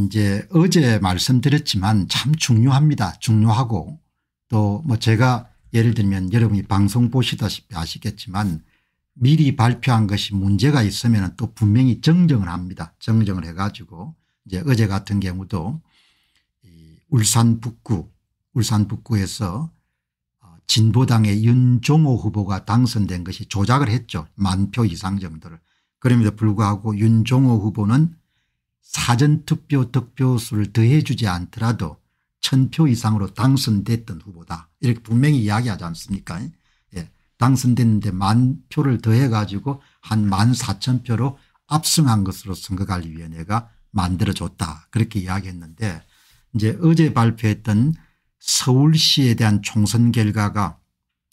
이제 어제 말씀드렸지만 참 중요합니다. 중요하고 또 뭐 제가 예를 들면 여러분이 방송 보시다시피 아시겠지만 미리 발표한 것이 문제가 있으면 또 분명히 정정을 합니다. 정정을 해가지고 이제 어제 같은 경우도 울산 북구 울산 북구에서 어, 진보당의 윤종호 후보가 당선된 것이 조작을 했죠. 만표 이상 정도를. 그럼에도 불구하고 윤종호 후보는 사전투표 득표수를 더해주지 않더라도 천표 이상으로 당선됐던 후보다 이렇게 분명히 이야기하지 않습니까 예. 당선됐는데 만 표를 더해 가지고 한 만 사천 표로 압승한 것으로 선거관리위원회가 만들어줬다 그렇게 이야기했는데 이제 어제 발표했던 서울시에 대한 총선 결과가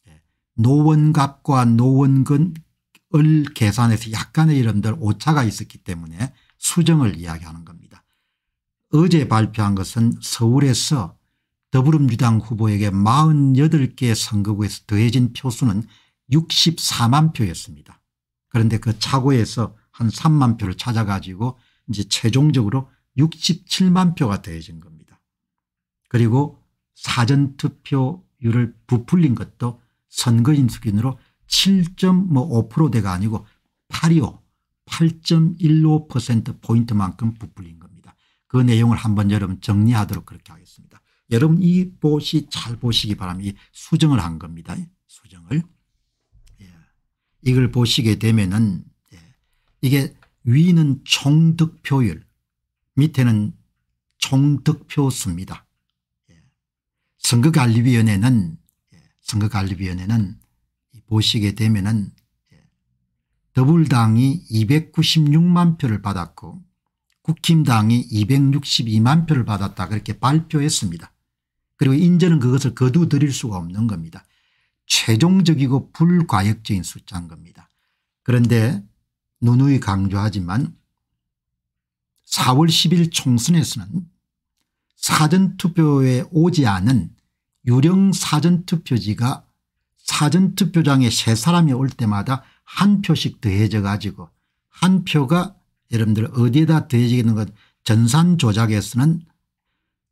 예. 노원갑과 노원근을 계산해서 약간의 이런들 오차가 있었기 때문에 수정을 이야기하는 겁니다. 어제 발표한 것은 서울에서 더불어민주당 후보에게 48개 선거구에서 더해진 표수는 64만 표였습니다. 그런데 그 차고에서 한 3만 표를 찾아가지고 이제 최종적으로 67만 표가 더해진 겁니다. 그리고 사전투표율을 부풀린 것도 선거인 수준으로 7.5%대가 아니고 8.25 8.15%포인트만큼 부풀린 겁니다. 그 내용을 한번 여러분 정리하도록 그렇게 하겠습니다. 여러분 이 보시 잘 보시기 바랍니다. 수정을 한 겁니다. 수정을. 예. 이걸 보시게 되면은 예. 이게 위는 총 득표율 밑에는 총 득표수입니다. 예. 선거관리위원회는 예. 선거관리위원회는 보시게 되면은 더불당이 296만 표를 받았고 국힘당이 262만 표를 받았다 그렇게 발표했습니다. 그리고 인제는 그것을 거두드릴 수가 없는 겁니다. 최종적이고 불과역적인 숫자인 겁니다. 그런데 누누이 강조하지만 4월 10일 총선에서는 사전투표에 오지 않은 유령 사전투표지가 사전투표장에 세 사람이 올 때마다 한 표씩 더해져 가지고 한 표가 여러분들 어디에다 더해지는 것 전산 조작에서는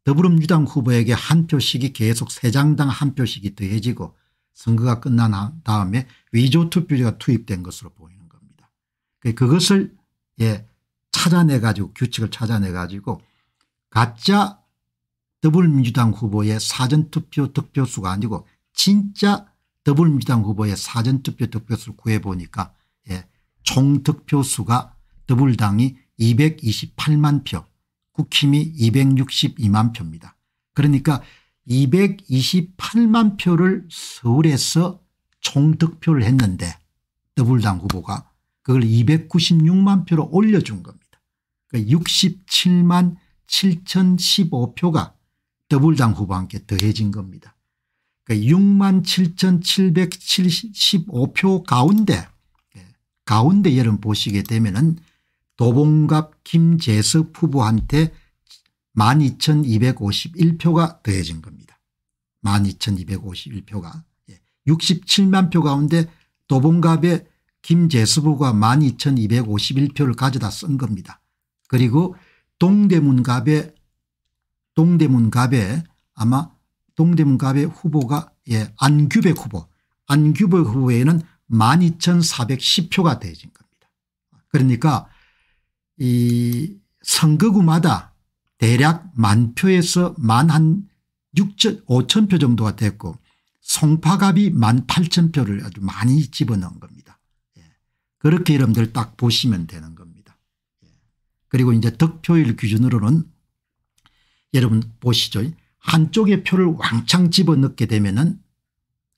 더불어민주당 후보에게 한 표씩이 계속 세 장당 한 표씩이 더해지고 선거가 끝난 다음에 위조 투표제가 투입된 것으로 보이는 겁니다. 그러니까 그것을 예 찾아내 가지고 규칙을 찾아내 가지고 가짜 더불어민주당 후보의 사전투표 득표수가 아니고 진짜 더불어민주당 후보의 사전투표 득표수를 구해보니까 예, 총 득표수가 더불당이 228만 표 국힘이 262만 표입니다. 그러니까 228만 표를 서울에서 총 득표를 했는데 더불당 후보가 그걸 296만 표로 올려준 겁니다. 그러니까 67만 7015표가 더불당 후보와 함께 더해진 겁니다. 그 6만 7,775표 가운데 예, 가운데 여름 보시게 되면은 도봉갑 김재석 후보한테 12,251표가 더해진 겁니다. 12,251표가 67만 예, 표 가운데 도봉갑의 김재석 후보가 12,251표를 가져다 쓴 겁니다. 그리고 동대문갑의 동대문갑에 아마 동대문갑의 후보가 예, 안규백 후보 안규백 후보에는 12,410표가 대진 겁니다. 그러니까 이 선거구마다 대략 만 표에서 만 한 6천 5 0표 정도가 됐고 송파갑이 1 8 0 0 0 표를 아주 많이 집어넣은 겁니다. 예. 그렇게 여러분들 딱 보시면 되는 겁니다. 예. 그리고 이제 득표율 기준으로는 여러분 보시죠. 한쪽의 표를 왕창 집어넣게 되면은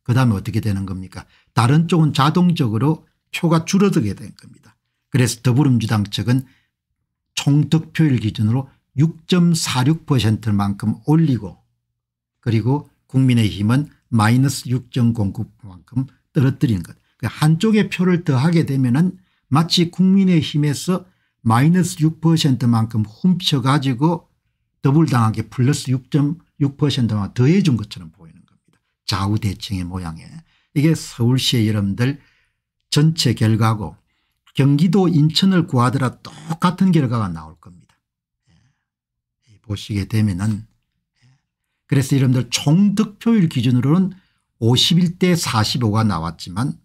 그 다음에 어떻게 되는 겁니까 다른 쪽은 자동적으로 표가 줄어들게 된 겁니다. 그래서 더불어민주당 측은 총 득표율 기준으로 6.46%만큼 올리고 그리고 국민의힘은 마이너스 6.09만큼 떨어뜨린 것. 그 한쪽의 표를 더하게 되면 은 마치 국민의힘에서 마이너스 6%만큼 훔쳐가지고 더블당하게 플러스 6 6%만 더해 준 것처럼 보이는 겁니다. 좌우 대칭의 모양에 이게 서울시의 여러분들 전체 결과고 경기도 인천을 구하더라 똑같은 결과가 나올 겁니다. 예. 보시게 되면은 예. 그래서 여러분들 총 득표율 기준으로는 51대 45가 나왔지만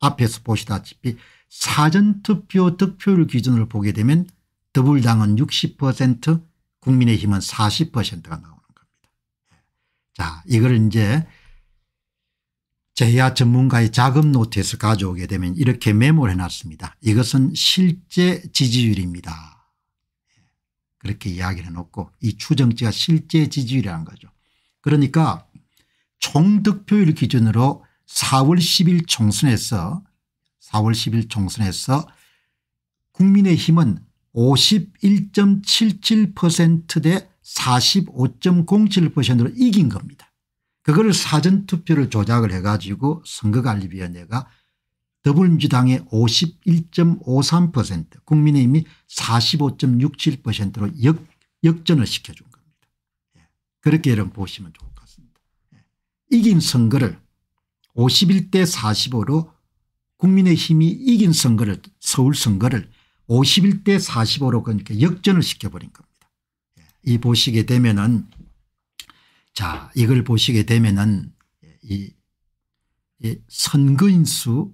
앞에서 보시다시피 사전투표 득표율 기준으로 보게 되면 더불당은 60% 국민의힘은 40%가 나옵니다. 자, 이걸 이제 제야 전문가의 자금 노트에서 가져오게 되면 이렇게 메모를 해놨습니다. 이것은 실제 지지율입니다. 그렇게 이야기를 해놓고 이 추정치가 실제 지지율이라는 거죠. 그러니까 총 득표율 기준으로 4월 10일 총선에서 4월 10일 총선에서 국민의힘은 51.77%대 45.07%로 이긴 겁니다. 그거 사전투표를 조작을 해가지고 선거관리위원회가 더불민주당의51.53% 국민의힘이 45.67%로 역, 역전을 시켜준 겁니다. 예, 그렇게 여러분 보시면 좋을 것 같습니다. 예, 이긴 선거를 51 대 45로 국민의힘이 이긴 선거를 서울 선거를 51대 45로 그러니까 역전을 시켜버린 겁니다. 예, 이 보시게 되면은 자 이걸 보시게 되면은 예, 이, 이 선거인 수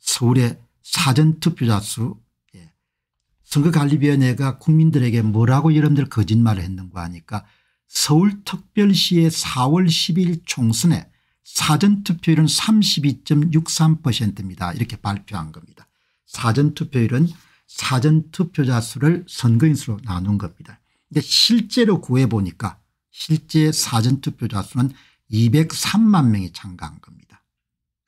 서울의 사전투표자 수 예, 선거관리위원회가 국민들에게 뭐라고 여러분들 거짓말을 했는가 하니까 서울특별시의 4월 10일 총선에 사전투표율은 32.63%입니다. 이렇게 발표한 겁니다. 사전투표율은 사전투표자 수를 선거인 수로 나눈 겁니다. 근데 실제로 구해보니까 실제 사전투표자 수는 203만 명이 참가한 겁니다.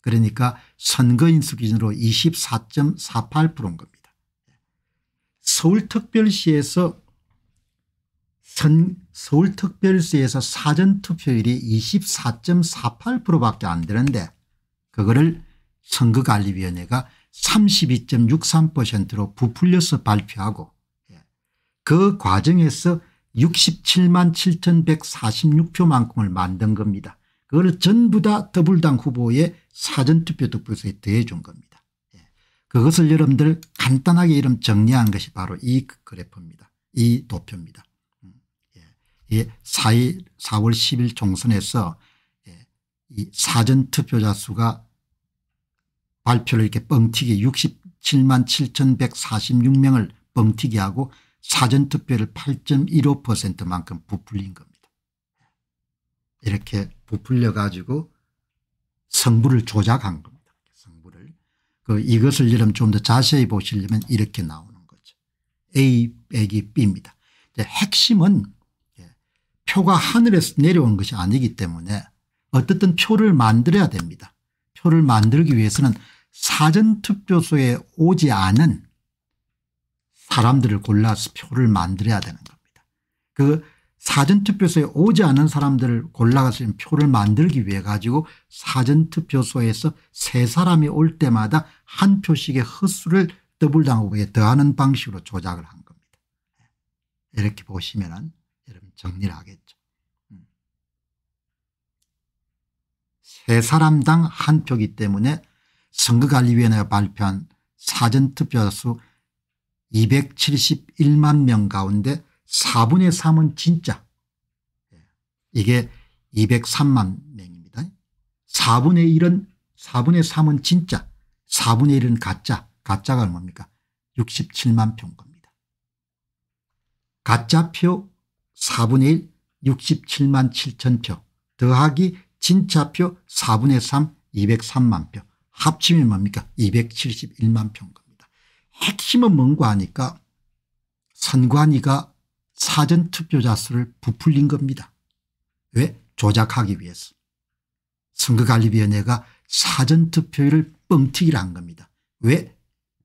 그러니까 선거인 수 기준으로 24.48%인 겁니다. 서울특별시에서 선, 서울특별시에서 사전투표율이 24.48% 밖에 안 되는데 그거를 선거관리위원회가 32.63%로 부풀려서 발표하고 예, 그 과정에서 67만 7146표만큼을 만든 겁니다. 그걸 전부 다 더불당 후보의 사전투표 득표수에 더해준 겁니다. 예, 그것을 여러분들 간단하게 이름 정리한 것이 바로 이 그래프입니다. 이 도표입니다. 4월 음, 예, 10일 총선에서 사전투표자 수가 발표를 이렇게 뻥튀기 67만 7146명을 뻥튀기 하고 사전투표를 8.15%만큼 부풀린 겁니다. 이렇게 부풀려 가지고 성부를 조작한 겁니다. 성부를. 그 이것을 여러분 좀 더 자세히 보시려면 이렇게 나오는 거죠. A 빼기 B입니다. 핵심은 예, 표가 하늘에서 내려온 것이 아니기 때문에 어떻든 표를 만들어야 됩니다. 표를 만들기 위해서는 사전투표소에 오지 않은 사람들을 골라서 표를 만들어야 되는 겁니다. 그 사전투표소에 오지 않은 사람들을 골라서 표를 만들기 위해 가지고 사전투표소에서 세 사람이 올 때마다 한 표씩의 헛수를 더블당 후보 더하는 방식으로 조작을 한 겁니다. 이렇게 보시면 여러분 정리를 하겠죠. 음. 세 사람당 한 표기 때문에 선거관리위원회가 발표한 사전투표 수 271만 명 가운데 4분의 3은 진짜 예. 이게 203만 명입니다. 4분의 1은 4분의 3은 진짜 4분의 1은 가짜 가짜가 뭡니까 67만 표인 겁니다. 가짜표 4분의 1 67만 7천 표 더하기 진짜표 4분의 3 203만 표 합치면 뭡니까 271만 표입니다. 핵심은 뭔가 하니까 선관위가 사전투표자 수를 부풀린 겁니다. 왜? 조작하기 위해서. 선거관리위원회가 사전투표율을 뻥튀기를 한 겁니다. 왜?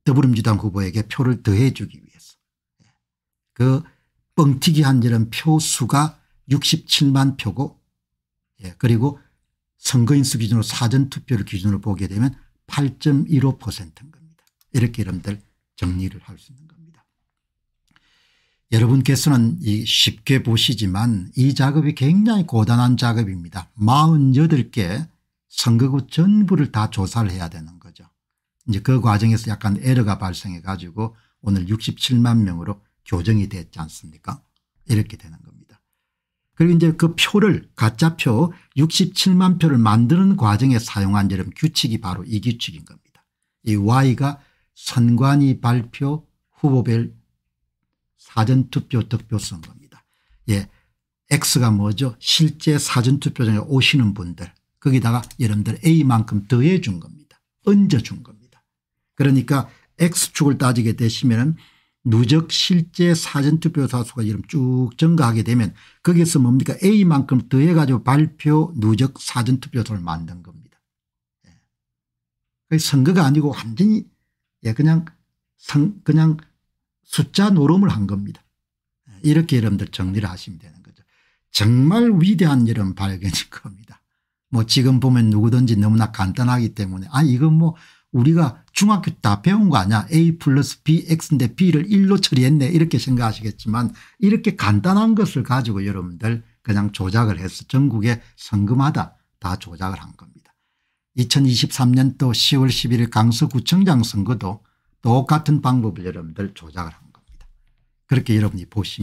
더불어민주당 후보에게 표를 더해 주기 위해서. 그 뻥튀기한 이런 표수가 67만 표고 예, 그리고 선거인수 기준으로 사전투표를 기준으로 보게 되면 8.15%인 겁니다. 이렇게 여러분들 정리를 할 수 있는 겁니다. 여러분께서는 쉽게 보시지만 이 작업이 굉장히 고단한 작업입니다. 48개 선거구 전부를 다 조사를 해야 되는 거죠. 이제 그 과정에서 약간 에러가 발생해 가지고 오늘 67만 명으로 교정이 됐지 않습니까 이렇게 되는 겁니다. 그리고 이제 그 표를 가짜표 67만 표를 만드는 과정에 사용한 여러 규칙이 바로 이 규칙인 겁니다. 이 Y가 선관위 발표 후보별 사전투표 득표수인 겁니다. 예. X가 뭐죠? 실제 사전투표장에 오시는 분들 거기다가 여러분들 A만큼 더해 준 겁니다. 얹어 준 겁니다. 그러니까 X축을 따지게 되시면 은 누적 실제 사전투표 사수가 이름 쭉 증가하게 되면 거기에서 뭡니까 A만큼 더해가지고 발표 누적 사전투표소를 만든 겁니다. 예. 선거가 아니고 완전히 예, 그냥 상 그냥 숫자 노름을 한 겁니다. 예, 이렇게 여러분들 정리를 하시면 되는 거죠. 정말 위대한 이런 발견일 겁니다. 뭐 지금 보면 누구든지 너무나 간단하기 때문에 아 이건 뭐 우리가 중학교 때 배운 거 아니야 a 플러스 b x인데 b를 1로 처리했네 이렇게 생각하시겠지만 이렇게 간단한 것을 가지고 여러분들 그냥 조작을 해서 전국에 선거마다 다 조작을 한 겁니다. 2023년도 10월 11일 강서구청장 선거도 똑같은 방법을 여러분들 조작을 한 겁니다. 그렇게 여러분이 보시면